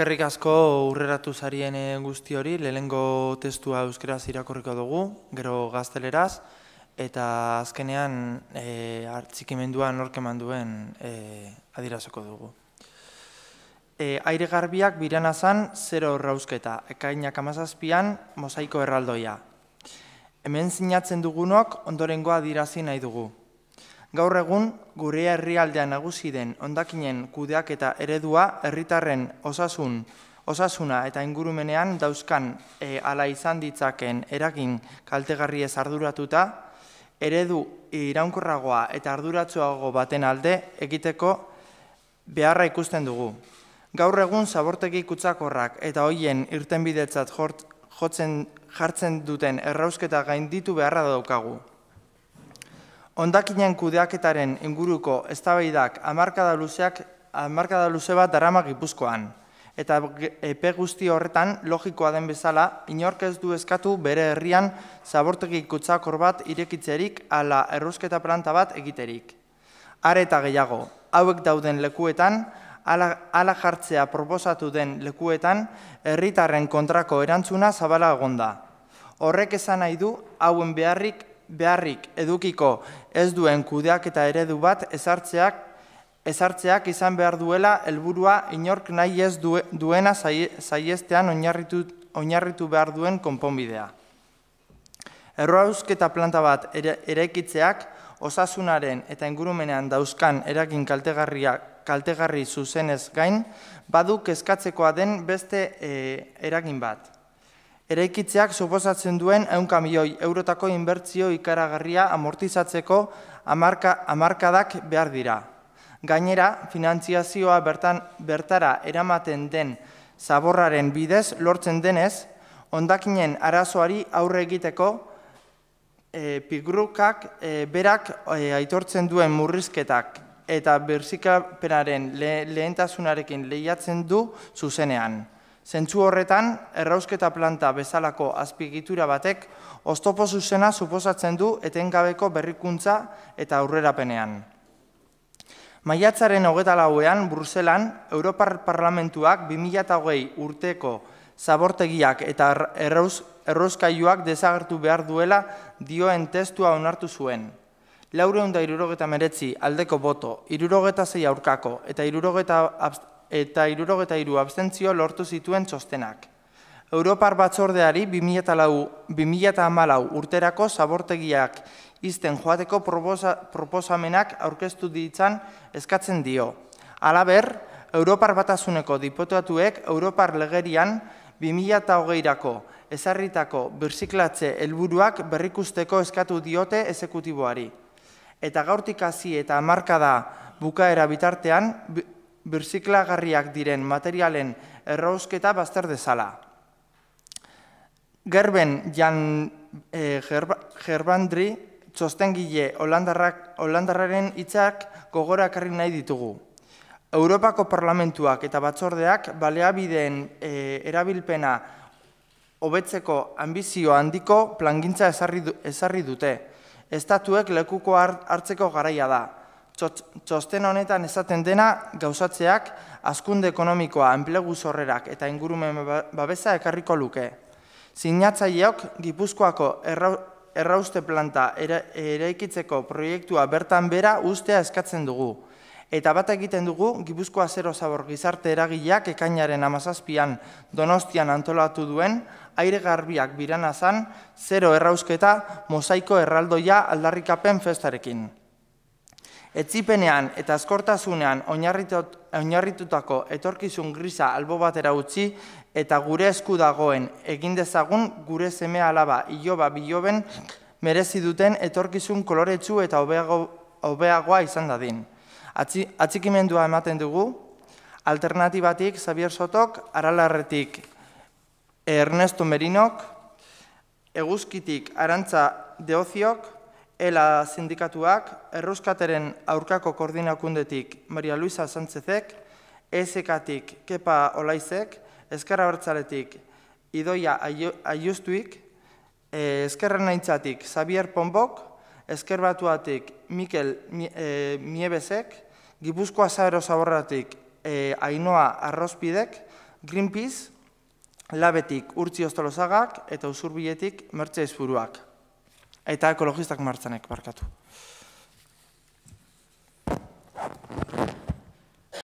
Eskerrik asko urreratu zarien eh, guzti hori, lehenengo testua euskaraz irakorriko dugu, gero gazteleraz, eta azkenean e, eh, hartzikimendua norke manduen e, eh, adirazoko dugu. E, aire garbiak biran azan, zero horra ekainak amazazpian, mosaiko erraldoia. Hemen zinatzen dugunok, ondorengoa adirazi nahi dugu. Gaur egun, gure herrialdea nagusi den ondakinen kudeak eta eredua herritarren osasun, osasuna eta ingurumenean dauzkan e, ala izan ditzaken eragin kaltegarriez arduratuta, eredu iraunkorragoa eta arduratzuago baten alde egiteko beharra ikusten dugu. Gaur egun zabortegi kutsakorrak eta hoien irtenbidetzat jotzen jartzen duten errausketa gainditu beharra daukagu ondakinen kudeaketaren inguruko eztabaidak hamarkada luzeak hamarkada luze bat darama Gipuzkoan eta epe guzti horretan logikoa den bezala inork ez du eskatu bere herrian zabortegi kutsakor bat irekitzerik ala errusketa planta bat egiterik are eta gehiago hauek dauden lekuetan Ala, ala jartzea proposatu den lekuetan herritarren kontrako erantzuna zabala egonda. Horrek esan nahi du hauen beharrik beharrik edukiko ez duen kudeak eta eredu bat ezartzeak, ezartzeak izan behar duela helburua inork nahi ez duena zaiestean oinarritu, oinarritu behar duen konponbidea. uzketa planta bat eraikitzeak osasunaren eta ingurumenean dauzkan eragin kaltegarria kaltegarri zuzenez gain, badu kezkatzekoa den beste e, eragin bat. Erekitzeak suposatzen duen eun milioi eurotako inbertzio ikaragarria amortizatzeko amarkadak behar dira. Gainera, finantziazioa bertara eramaten den zaborraren bidez, lortzen denez, ondakinen arazoari aurre egiteko eh, pigrukak eh, berak eh, aitortzen duen murrizketak eta berzikapenaren lehentasunarekin lehiatzen du zuzenean. Zentzu horretan, errausketa planta bezalako azpigitura batek, oztopo zuzena suposatzen du etengabeko berrikuntza eta aurrerapenean. Maiatzaren hogeta lauean, Bruselan, Europar Parlamentuak 2008 urteko zabortegiak eta errauskaiuak dezagertu behar duela dioen testua onartu zuen. Laure honda irurogeta meretzi aldeko boto, irurogeta zei aurkako eta irurogeta eta irurogeta iru abstentzio lortu zituen txostenak. Europar batzordeari 2008 urterako zabortegiak izten joateko proposamenak aurkeztu ditzan eskatzen dio. Alaber, Europar batasuneko dipotuatuek Europar legerian 2008-ako ezarritako birziklatze helburuak berrikusteko eskatu diote esekutiboari. Eta gaurtik hasi eta markada bukaera bitartean, birziklagarriak diren materialen errausketa bazter dezala. Gerben Jan eh, Gerbandri txostengile holandarrak, holandarraren hitzak gogorakarri nahi ditugu. Europako parlamentuak eta batzordeak baleabideen e, eh, erabilpena hobetzeko ambizio handiko plangintza ezarri, du, ezarri dute. Estatuek lekuko hartzeko garaia da. Txosten honetan esaten dena gauzatzeak azkunde ekonomikoa, enplegu zorrerak eta ingurumen ba-, babesa ekarriko luke. Zinatzaileok Gipuzkoako errauste planta eraikitzeko proiektua bertan bera ustea eskatzen dugu. Eta bat egiten dugu Gipuzkoa zero zabor gizarte eragileak ekainaren amazazpian donostian antolatu duen aire garbiak biranazan zero errausketa mosaiko erraldoia aldarrikapen festarekin. Etzipenean eta azkortasunean oinarritutako etorkizun grisa albo batera utzi eta gure esku dagoen egin dezagun gure seme alaba iloba biloben merezi duten etorkizun koloretsu eta hobeagoa izan dadin. Atzikimendua ematen dugu alternatibatik Xavier Sotok, Aralarretik Ernesto Merinok, Eguzkitik Arantza Deoziok, Ela sindikatuak erruskateren aurkako koordinakundetik Maria Luisa Santzezek, ESKatik Kepa Olaizek, Eskerra Bertzaletik Idoia Aiustuik, Eskerra eh, Naintzatik Zabier Pombok, Esker Batuatik Mikel eh, Miebezek, Gipuzkoa Zahero Zaborratik eh, Ainoa Arrozpidek, Greenpeace, Labetik Urtzi Oztolozagak eta Usurbietik Mertzeizburuak eta ekologistak martzanek barkatu.